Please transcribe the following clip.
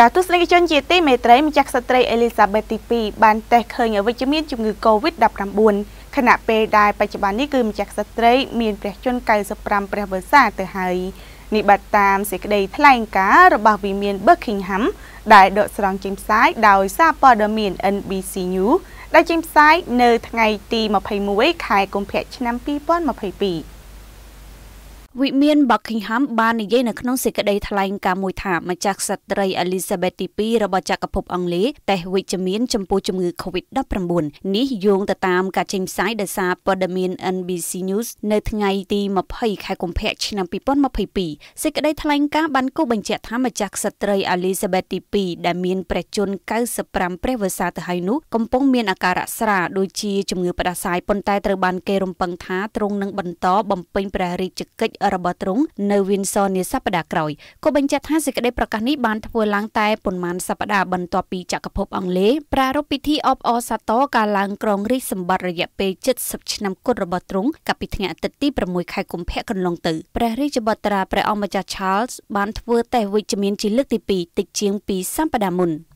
ចាទស្សនិកជនជាទីមេត្រីម្ចាស់ក្សត្រីអេលីសាបេតទី2បានតេស្តឃើញអវិជ្ជមាន ជំងឺ Covid-19 ខណៈពេលដែលបច្ចុប្បន្ននេះគឺម្ចាស់ក្សត្រី មានព្រះជន្ម95ព្រះវស្សាទៅហើយនេះបាទតាមសេចក្តីថ្លែងការណ៍របស់វិមាន Buckingham ដែលដកស្រង់ចេញផ្សាយដោយសារព័ត៌មាន NBC News ដែលចេញផ្សាយនៅថ្ងៃ ទី21ខែកុម្ភៈឆ្នាំ2022វិមានបាក់ឃីងហាំបាននិយាយនៅក្នុងសេចក្តីថ្លែងការណ៍មួយថាម្ចាស់ក្សត្រីអេលីសាបេតទី2របស់ចក្រភពអង់គ្លេសតេស្តវិជ្ជមានចំពោះជំងឺ Covid-19 នេះយោងទៅតាមការចេញផ្សាយដោយសារព័ត៌មាន NBC News នៅថ្ងៃទី20ខែកុម្ភៈឆ្នាំ2022សេចក្តីថ្លែងការណ៍បានគូបញ្ជាក់ថាម្ចាស់ក្សត្រីអេលីសាបេតទី2ដែលមានព្រះជន្ម95ព្រះវស្សាទៅហើយនោះកំពុងមានអាការៈស្រាលដូចជាជំងឺផ្ដាសាយប៉ុន្តែត្រូវបានគេរំពឹងថាទ្រង់នឹងបន្តបំពេញព្រះរាជកិច្ចរបស់ទ្រង់នៅ Windsor នាសប្តាហ៍ក្រោយក៏បញ្ជាក់ថាសេចក្តីប្រកាសនេះបានធ្វើឡើងតែប៉ុន្មានសប្តាហ៍បន្ទាប់ពីចក្រភពអង់គ្លេសប្រារព្ធពិធីអបអរសាទរការឡើងគ្រងរាជសម្បត្តិរយៈពេល70ឆ្នាំគត់របស់ទ្រង់កាលពីថ្ងៃអាទិត្យទី6ខែកុម្ភៈកន្លងទៅព្រះរាជបុត្រាព្រះអង្គម្ចាស់ Charles បានធ្វើតេស្តវិជ្ជមានជាលើកទី2តិចជាងពីសប្តាហ៍មុន។